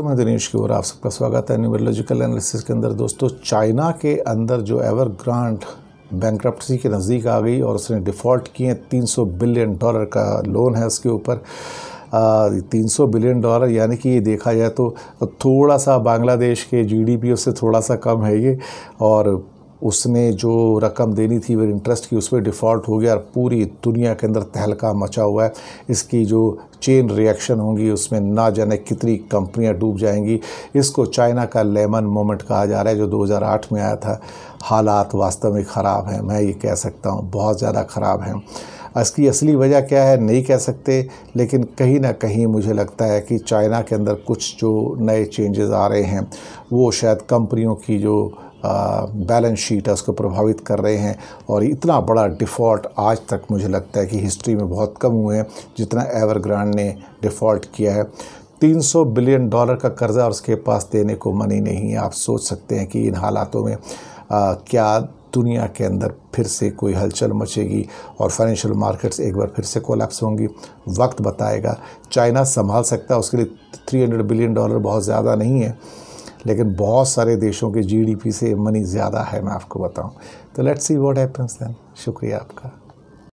दोस्तों मैं दिनेश की ओर आप सबका स्वागत है न्यूमरोलॉजिकल एनालिसिस के अंदर दोस्तों चाइना के अंदर जो एवर ग्रांट बैंक्रप्टसी के नज़दीक आ गई और उसने डिफ़ॉल्ट किए 300 बिलियन डॉलर का लोन है उसके ऊपर तीन सौ बिलियन डॉलर यानी कि ये देखा जाए तो थोड़ा सा बांग्लादेश के जीडीपी उससे थोड़ा सा कम है ये और उसने जो रकम देनी थी वो इंटरेस्ट की उस पर डिफ़ॉल्ट हो गया और पूरी दुनिया के अंदर तहलका मचा हुआ है इसकी जो चेन रिएक्शन होंगी उसमें ना जाने कितनी कंपनियां डूब जाएंगी इसको चाइना का लेमन मोमेंट कहा जा रहा है जो 2008 में आया था हालात वास्तव में ख़राब हैं मैं ये कह सकता हूँ बहुत ज़्यादा ख़राब हैं इसकी असली वजह क्या है नहीं कह सकते लेकिन कहीं ना कहीं मुझे लगता है कि चाइना के अंदर कुछ जो नए चेंजेस आ रहे हैं वो शायद कंपनियों की जो बैलेंस शीट है उसको प्रभावित कर रहे हैं और इतना बड़ा डिफ़ॉल्ट आज तक मुझे लगता है कि हिस्ट्री में बहुत कम हुए हैं जितना एवरग्रांड ने डिफ़ॉल्ट किया है 300 बिलियन डॉलर का कर्ज़ा और उसके पास देने को मनी नहीं है आप सोच सकते हैं कि इन हालातों में आ, क्या दुनिया के अंदर फिर से कोई हलचल मचेगी और फाइनेंशियल मार्केट्स एक बार फिर से कोलैप्स होंगी वक्त बताएगा चाइना संभाल सकता है उसके लिए 300 बिलियन डॉलर बहुत ज़्यादा नहीं है लेकिन बहुत सारे देशों के जीडीपी से मनी ज़्यादा है मैं आपको बताऊं तो let's see what happens then शुक्रिया आपका